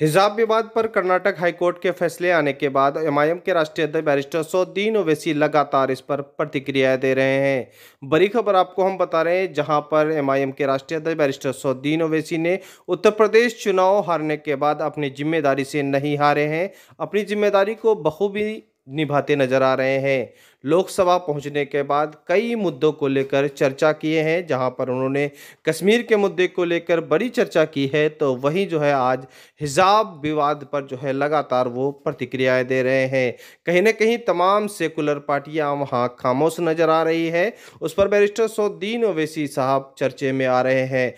हिजाब विवाद पर कर्नाटक हाईकोर्ट के फैसले आने के बाद एमआईएम के राष्ट्रीय अध्यक्ष बैरिस्टर सोद्दीन ओवैसी लगातार इस पर प्रतिक्रिया दे रहे हैं बड़ी खबर आपको हम बता रहे हैं जहां पर एमआईएम के राष्ट्रीय अध्यक्ष बैरिस्टर सोद्दीन ओवैसी ने उत्तर प्रदेश चुनाव हारने के बाद अपनी जिम्मेदारी से नहीं हारे हैं अपनी जिम्मेदारी को बखूबी निभाते नजर आ रहे हैं लोकसभा पहुंचने के बाद कई मुद्दों को लेकर चर्चा किए हैं जहां पर उन्होंने कश्मीर के मुद्दे को लेकर बड़ी चर्चा की है तो वहीं जो है आज हिजाब विवाद पर जो है लगातार वो प्रतिक्रियाएं दे रहे हैं कहीं ना कहीं तमाम सेकुलर पार्टियां वहां खामोश नजर आ रही है उस पर बैरिस्टर सोद्दीन ओवैसी साहब चर्चे में आ रहे हैं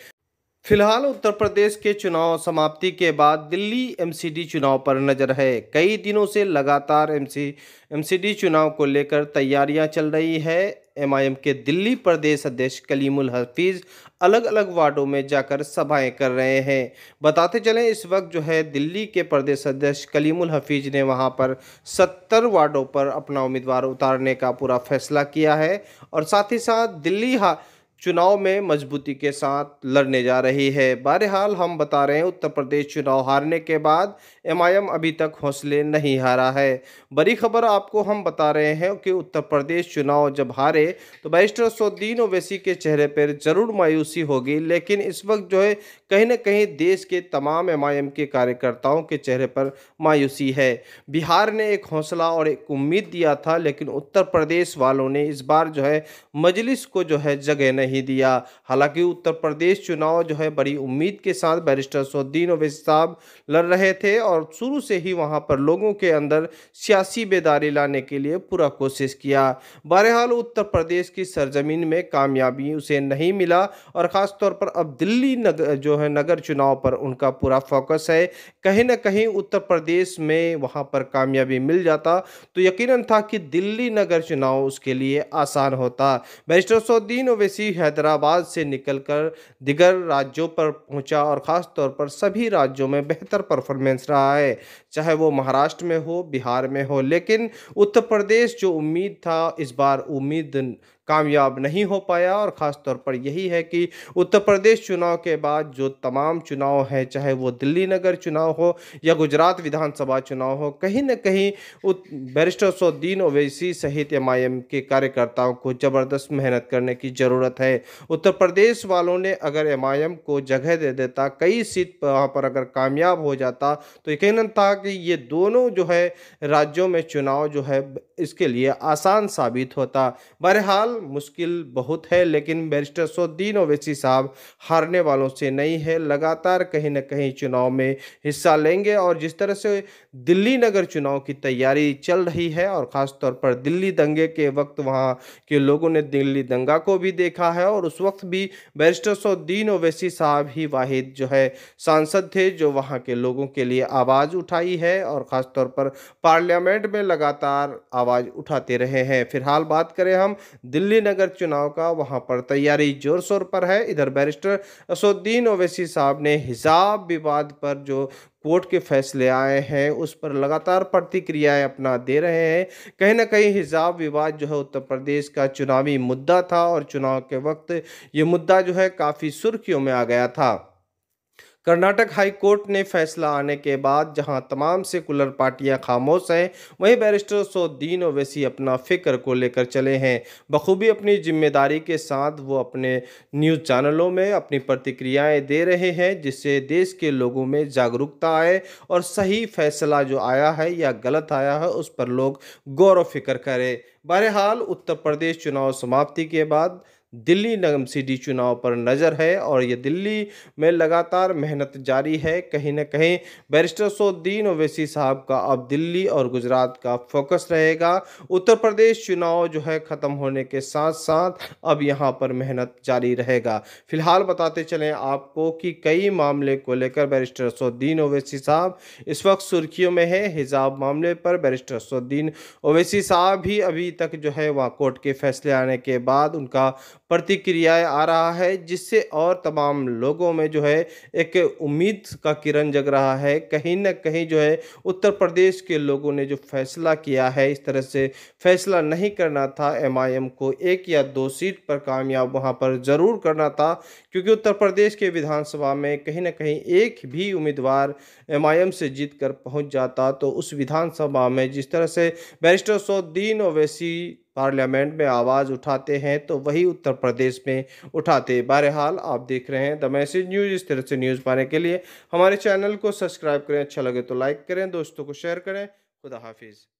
फिलहाल उत्तर प्रदेश के चुनाव समाप्ति के बाद दिल्ली एमसीडी चुनाव पर नज़र है कई दिनों से लगातार एमसी एमसीडी चुनाव को लेकर तैयारियां चल रही है एमआईएम के दिल्ली प्रदेश अध्यक्ष कलीमुल हफीज़ अलग अलग वार्डों में जाकर सभाएं कर रहे हैं बताते चलें इस वक्त जो है दिल्ली के प्रदेश अध्यक्ष कलीमुल हफीज़ ने वहां पर सत्तर वार्डों पर अपना उम्मीदवार उतारने का पूरा फैसला किया है और साथ ही साथ दिल्ली हा चुनाव में मजबूती के साथ लड़ने जा रही है बहरहाल हम बता रहे हैं उत्तर प्रदेश चुनाव हारने के बाद एमआईएम अभी तक हौसले नहीं हारा है बड़ी खबर आपको हम बता रहे हैं कि उत्तर प्रदेश चुनाव जब हारे तो बैरिस्टर सौद्दीन ओवैसी के चेहरे पर ज़रूर मायूसी होगी लेकिन इस वक्त जो है कहीं ना कहीं देश के तमाम एम के कार्यकर्ताओं के चेहरे पर मायूसी है बिहार ने एक हौसला और एक उम्मीद दिया था लेकिन उत्तर प्रदेश वालों ने इस बार जो है मजलिस को जो है जगह नहीं नहीं दिया हालांकि उत्तर प्रदेश चुनाव जो है बड़ी उम्मीद के साथ बैरिस्टर सोद्दीन ओवैसी साहब लड़ रहे थे और शुरू से ही वहां पर लोगों के अंदर सियासी बेदारी लाने के लिए पूरा कोशिश किया बहरहाल उत्तर प्रदेश की सरजमीन में कामयाबी उसे नहीं मिला और ख़ासतौर पर अब दिल्ली नगर जो है नगर चुनाव पर उनका पूरा फोकस है कहीं ना कहीं उत्तर प्रदेश में वहाँ पर कामयाबी मिल जाता तो यकीन था कि दिल्ली नगर चुनाव उसके लिए आसान होता बैरिस्टर सोद्दीन ओवैसी हैदराबाद से निकलकर दिगर राज्यों पर पहुंचा और ख़ास तौर पर सभी राज्यों में बेहतर परफॉर्मेंस रहा है चाहे वो महाराष्ट्र में हो बिहार में हो लेकिन उत्तर प्रदेश जो उम्मीद था इस बार उम्मीद कामयाब नहीं हो पाया और ख़ास तौर पर यही है कि उत्तर प्रदेश चुनाव के बाद जो तमाम चुनाव हैं चाहे वो दिल्ली नगर चुनाव हो या गुजरात विधानसभा चुनाव हो कहीं ना कहीं बैरिस्टर सद्दीन ओवैसी सहित एम के कार्यकर्ताओं को ज़बरदस्त मेहनत करने की ज़रूरत है उत्तर प्रदेश वालों ने अगर एम को जगह दे देता कई सीट वहाँ पर अगर कामयाब हो जाता तो यकीन था कि ये दोनों जो है राज्यों में चुनाव जो है इसके लिए आसान साबित होता बहरहाल मुश्किल बहुत है लेकिन बैरिस्टर सोद्दीन ओवैसी साहब हारने वालों से नहीं है लगातार कहीं ना कहीं चुनाव में हिस्सा लेंगे और जिस तरह से दिल्ली नगर चुनाव की तैयारी चल रही है और ख़ासतौर पर दिल्ली दंगे के वक्त वहाँ के लोगों ने दिल्ली दंगा को भी देखा है और उस वक्त भी बैरिस्टर सोद्दीन ओवैसी साहब ही वाहिद जो है सांसद थे जो वहाँ के लोगों के लिए आवाज़ उठाई है और ख़ासतौर पर पार्लियामेंट में लगातार आवाज़ उठाते रहे हैं फिलहाल बात करें हम दिल्ली दिल्ली नगर चुनाव का वहां पर तैयारी जोर शोर पर है इधर बैरिस्टर असुद्दीन ओवैसी साहब ने हिजाब विवाद पर जो कोर्ट के फैसले आए हैं उस पर लगातार प्रतिक्रियाएं अपना दे रहे हैं कहीं ना कहीं हिजाब विवाद जो है उत्तर प्रदेश का चुनावी मुद्दा था और चुनाव के वक्त ये मुद्दा जो है काफ़ी सुर्खियों में आ गया था कर्नाटक हाई कोर्ट ने फैसला आने के बाद जहां तमाम सेकुलर पार्टियां खामोश हैं वहीं बैरिस्टर सोद्दीन ओवैसी अपना फिक्र को लेकर चले हैं बखूबी अपनी जिम्मेदारी के साथ वो अपने न्यूज़ चैनलों में अपनी प्रतिक्रियाएं दे रहे हैं जिससे देश के लोगों में जागरूकता आए और सही फैसला जो आया है या गलत आया है उस पर लोग गौर व फिक्र करें बहरहाल उत्तर प्रदेश चुनाव समाप्ति के बाद दिल्ली नगम सिटी चुनाव पर नज़र है और ये दिल्ली में लगातार मेहनत जारी है कहीं ना कहीं बैरिस्टर सोद्दीन ओवैसी साहब का अब दिल्ली और गुजरात का फोकस रहेगा उत्तर प्रदेश चुनाव जो है ख़त्म होने के साथ साथ अब यहाँ पर मेहनत जारी रहेगा फिलहाल बताते चलें आपको कि कई मामले को लेकर बैरिस्टर सोद्दीन ओवैसी साहब इस वक्त सुर्खियों में है हिजाब मामले पर बैरिस्टर सोद्दीन ओवैसी साहब भी अभी तक जो है वहाँ कोर्ट के फैसले आने के बाद उनका प्रतिक्रियाएं आ रहा है जिससे और तमाम लोगों में जो है एक उम्मीद का किरण जग रहा है कहीं ना कहीं जो है उत्तर प्रदेश के लोगों ने जो फैसला किया है इस तरह से फैसला नहीं करना था एमआईएम को एक या दो सीट पर कामयाब वहाँ पर ज़रूर करना था क्योंकि उत्तर प्रदेश के विधानसभा में कहीं ना कहीं एक भी उम्मीदवार एम से जीत कर पहुँच जाता तो उस विधानसभा में जिस तरह से बैरिस्टर सौद्दीन ओवैसी पार्लियामेंट में आवाज़ उठाते हैं तो वही उत्तर प्रदेश में उठाते बहरहाल आप देख रहे हैं द मैसेज न्यूज़ इस तरह से न्यूज़ पाने के लिए हमारे चैनल को सब्सक्राइब करें अच्छा लगे तो लाइक करें दोस्तों को शेयर करें खुदा हाफिज़